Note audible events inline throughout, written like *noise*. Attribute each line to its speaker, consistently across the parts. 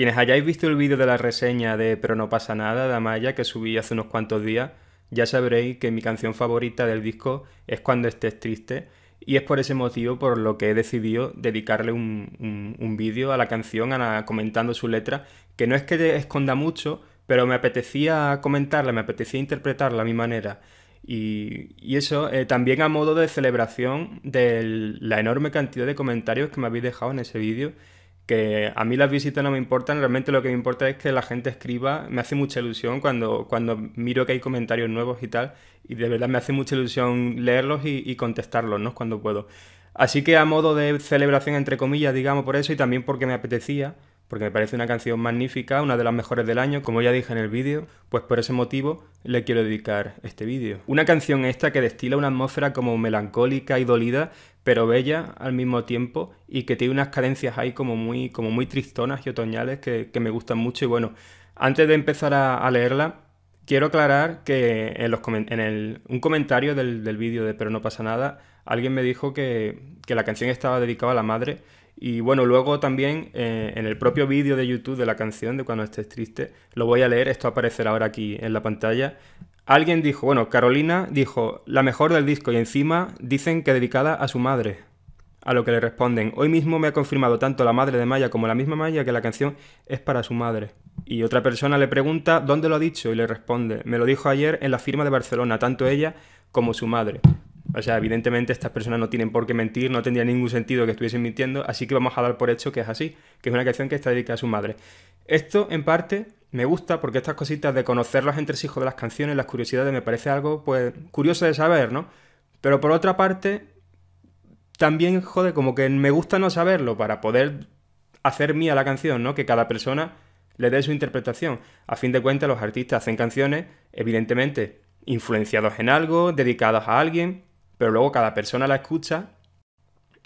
Speaker 1: Quienes hayáis visto el vídeo de la reseña de Pero no pasa nada de Amaya que subí hace unos cuantos días, ya sabréis que mi canción favorita del disco es Cuando estés triste y es por ese motivo por lo que he decidido dedicarle un, vídeo a la canción a comentando su letra, que no es que esconda mucho, pero me apetecía comentarla, me apetecía interpretarla a mi manera. Y, eso eh, también a modo de celebración de la enorme cantidad de comentarios que me habéis dejado en ese vídeo que a mí las visitas no me importan, realmente lo que me importa es que la gente escriba, me hace mucha ilusión cuando, cuando miro que hay comentarios nuevos y tal, y de verdad me hace mucha ilusión leerlos y, contestarlos, Cuando puedo. Así que a modo de celebración, entre comillas, digamos por eso, y también porque me apetecía, porque me parece una canción magnífica, una de las mejores del año, como ya dije en el vídeo, pues por ese motivo le quiero dedicar este vídeo. Una canción esta que destila una atmósfera como melancólica y dolida, pero bella al mismo tiempo y que tiene unas cadencias ahí como muy, como muy tristonas y otoñales que, me gustan mucho y bueno, antes de empezar a, leerla, Quiero aclarar que en, un comentario del, vídeo de Pero no pasa nada, alguien me dijo que, que, la canción estaba dedicada a la madre y bueno, luego también eh, en el propio vídeo de YouTube de la canción de Cuando estés triste, lo voy a leer, esto aparecerá ahora aquí en la pantalla. Alguien dijo, bueno, Carolina dijo, la mejor del disco y encima dicen que dedicada a su madre. A lo que le responden, hoy mismo me ha confirmado tanto la madre de Maya como la misma Maya que la canción es para su madre. Y otra persona le pregunta, ¿dónde lo ha dicho? Y le responde, me lo dijo ayer en la firma de Barcelona, tanto ella como su madre. O sea, evidentemente estas personas no tienen por qué mentir, no tendría ningún sentido que estuviesen mintiendo, así que vamos a dar por hecho que es así, que es una canción que está dedicada a su madre. Esto, en parte, me gusta porque estas cositas de conocer los entresijos de las canciones, las curiosidades, me parece algo, pues, curioso de saber, ¿no? Pero por otra parte, también, jode como que me gusta no saberlo para poder hacer mía la canción, ¿no? Que cada persona le dé su interpretación. A fin de cuentas, los artistas hacen canciones, evidentemente, influenciados en algo, dedicadas a alguien, pero luego cada persona la escucha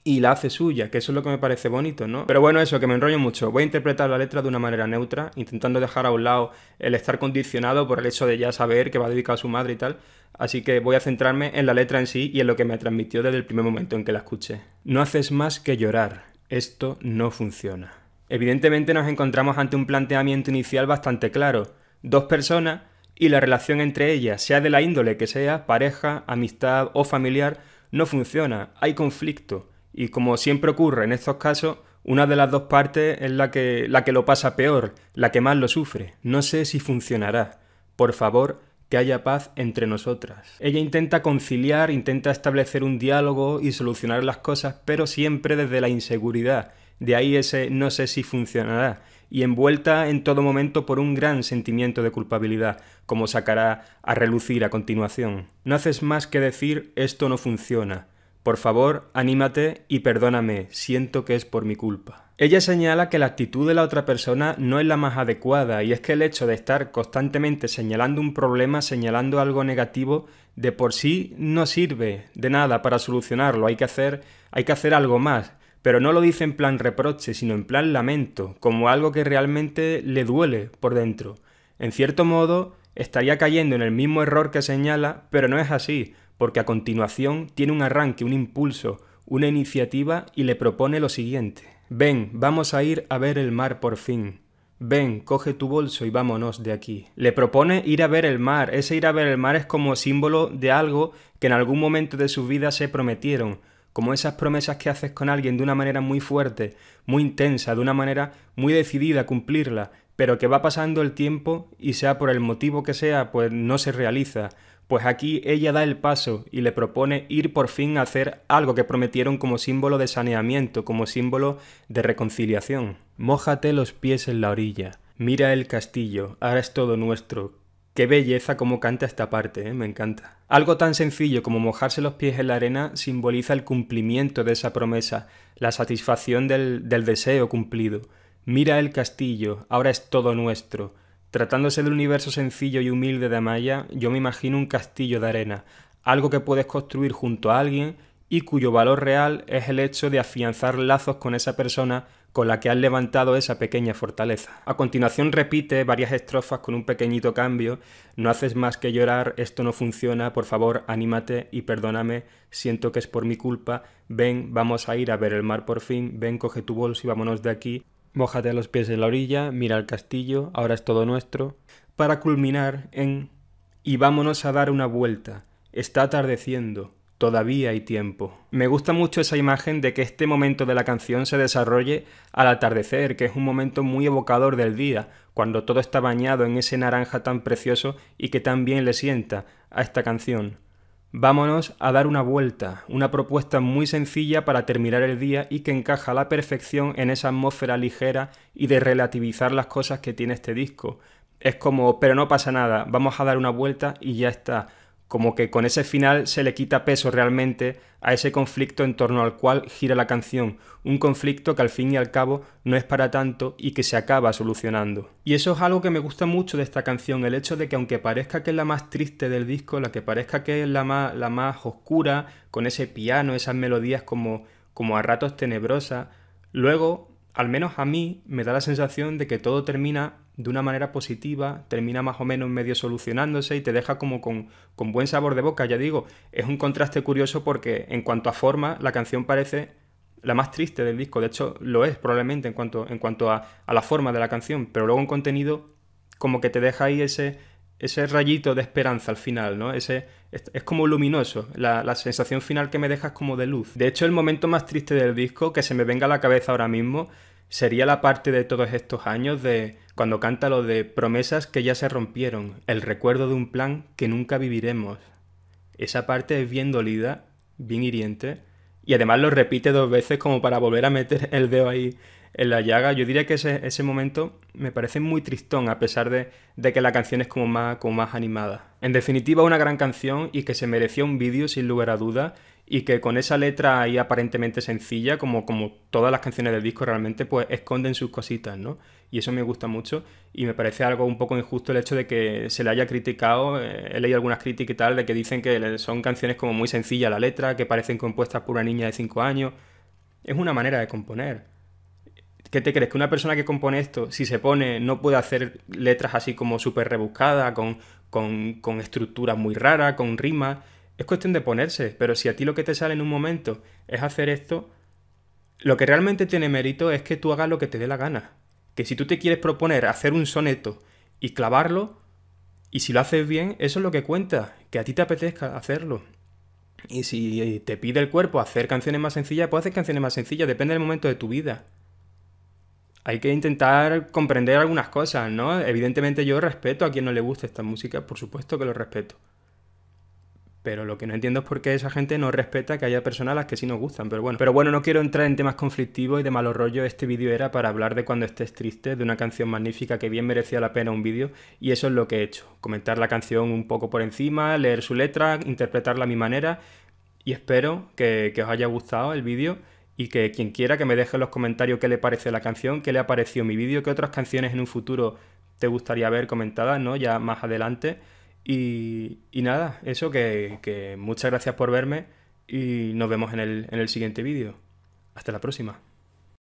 Speaker 1: y la hace suya, que eso es lo que me parece bonito, ¿no? Pero bueno, eso, que me enrollo mucho. Voy a interpretar la letra de una manera neutra, intentando dejar a un lado el estar condicionado por el hecho de ya saber que va dedicado a su madre y tal. Así que voy a centrarme en la letra en sí y en lo que me transmitió desde el primer momento en que la escuché. No haces más que llorar. Esto no funciona. Evidentemente nos encontramos ante un planteamiento inicial bastante claro. Dos personas y la relación entre ellas, sea de la índole que sea, pareja, amistad o familiar, no funciona, hay conflicto. Y como siempre ocurre en estos casos, una de las dos partes es la que, la que lo pasa peor, la que más lo sufre. No sé si funcionará. Por favor, que haya paz entre nosotras. Ella intenta conciliar, intenta establecer un diálogo y solucionar las cosas, pero siempre desde la inseguridad. De ahí ese no sé si funcionará y envuelta en todo momento por un gran sentimiento de culpabilidad, como sacará a relucir a continuación. No haces más que decir esto no funciona. Por favor, anímate y perdóname, siento que es por mi culpa. Ella señala que la actitud de la otra persona no es la más adecuada y es que el hecho de estar constantemente señalando un problema, señalando algo negativo, de por sí no sirve de nada para solucionarlo, hay que hacer, hay que hacer algo más pero no lo dice en plan reproche, sino en plan lamento, como algo que realmente le duele por dentro. En cierto modo, estaría cayendo en el mismo error que señala, pero no es así, porque a continuación tiene un arranque, un impulso, una iniciativa y le propone lo siguiente. Ven, vamos a ir a ver el mar por fin. Ven, coge tu bolso y vámonos de aquí. Le propone ir a ver el mar. Ese ir a ver el mar es como símbolo de algo que en algún momento de su vida se prometieron, como esas promesas que haces con alguien de una manera muy fuerte, muy intensa, de una manera muy decidida a cumplirla, pero que va pasando el tiempo y sea por el motivo que sea, pues no se realiza. Pues aquí ella da el paso y le propone ir por fin a hacer algo que prometieron como símbolo de saneamiento, como símbolo de reconciliación. Mójate los pies en la orilla. Mira el castillo, ahora es todo nuestro. Qué belleza como canta esta parte, ¿eh? me encanta. Algo tan sencillo como mojarse los pies en la arena simboliza el cumplimiento de esa promesa, la satisfacción del, del deseo cumplido. Mira el castillo, ahora es todo nuestro. Tratándose del universo sencillo y humilde de Amaya, yo me imagino un castillo de arena, algo que puedes construir junto a alguien y cuyo valor real es el hecho de afianzar lazos con esa persona con la que han levantado esa pequeña fortaleza. A continuación repite varias estrofas con un pequeñito cambio, no haces más que llorar, esto no funciona, por favor, anímate y perdóname, siento que es por mi culpa, ven, vamos a ir a ver el mar por fin, ven, coge tu bolso y vámonos de aquí, mójate a los pies en la orilla, mira el castillo, ahora es todo nuestro, para culminar en y vámonos a dar una vuelta, está atardeciendo, todavía hay tiempo. Me gusta mucho esa imagen de que este momento de la canción se desarrolle al atardecer, que es un momento muy evocador del día, cuando todo está bañado en ese naranja tan precioso y que tan bien le sienta a esta canción. Vámonos a dar una vuelta, una propuesta muy sencilla para terminar el día y que encaja a la perfección en esa atmósfera ligera y de relativizar las cosas que tiene este disco. Es como, pero no pasa nada, vamos a dar una vuelta y ya está como que con ese final se le quita peso realmente a ese conflicto en torno al cual gira la canción, un conflicto que al fin y al cabo no es para tanto y que se acaba solucionando. Y eso es algo que me gusta mucho de esta canción, el hecho de que aunque parezca que es la más triste del disco, la que parezca que es la más, la más oscura, con ese piano, esas melodías como, como a ratos tenebrosas, luego, al menos a mí, me da la sensación de que todo termina de una manera positiva, termina más o menos medio solucionándose y te deja como con, con buen sabor de boca. Ya digo, es un contraste curioso porque en cuanto a forma, la canción parece la más triste del disco. De hecho, lo es probablemente en cuanto, en cuanto a, la forma de la canción. Pero luego en contenido, como que te deja ahí ese, ese rayito de esperanza al final, ¿no? Ese, es, como luminoso. La, la, sensación final que me deja es como de luz. De hecho, el momento más triste del disco, que se me venga a la cabeza ahora mismo, sería la parte de todos estos años de cuando canta lo de promesas que ya se rompieron, el recuerdo de un plan que nunca viviremos. Esa parte es bien dolida, bien hiriente, y además lo repite dos veces como para volver a meter *laughs* el dedo ahí en la llaga. Yo diría que ese, ese momento me parece muy tristón, a pesar de, que la canción es como más, más animada. En definitiva, una gran canción y que se mereció un vídeo sin lugar a duda y que con esa letra ahí aparentemente sencilla, como, como todas las canciones del disco realmente, pues esconden sus cositas, ¿no? Y eso me gusta mucho y me parece algo un poco injusto el hecho de que se le haya criticado, eh, he leído algunas críticas y tal, de que dicen que son canciones como muy sencilla la letra, que parecen compuestas por una niña de 5 años. Es una manera de componer. ¿Qué te crees? Que una persona que compone esto, si se pone, no puede hacer letras así como súper rebuscadas, con, con, con estructuras muy raras, con rimas es cuestión de ponerse, pero si a ti lo que te sale en un momento es hacer esto, lo que realmente tiene mérito es que tú hagas lo que te dé la gana. Que si tú te quieres proponer hacer un soneto y clavarlo, y si lo haces bien, eso es lo que cuenta, que a ti te apetezca hacerlo. Y si te pide el cuerpo hacer canciones más sencillas, puedes hacer canciones más sencillas, depende del momento de tu vida. Hay que intentar comprender algunas cosas, ¿no? Evidentemente yo respeto a quien no le guste esta música, por supuesto que lo respeto. Pero lo que no entiendo es por qué esa gente no respeta que haya personas a las que sí nos gustan. Pero bueno, pero bueno, no quiero entrar en temas conflictivos y de mal rollo, Este vídeo era para hablar de cuando estés triste, de una canción magnífica que bien merecía la pena un vídeo. Y eso es lo que he hecho. Comentar la canción un poco por encima, leer su letra, interpretarla a mi manera. Y espero que, que os haya gustado el vídeo y que quien quiera que me deje en los comentarios qué le parece la canción, qué le ha parecido mi vídeo, qué otras canciones en un futuro te gustaría ver comentadas, ¿no? Ya más adelante. Y, nada, eso que, que, muchas gracias por verme y nos vemos en el, en el siguiente vídeo. Hasta la próxima.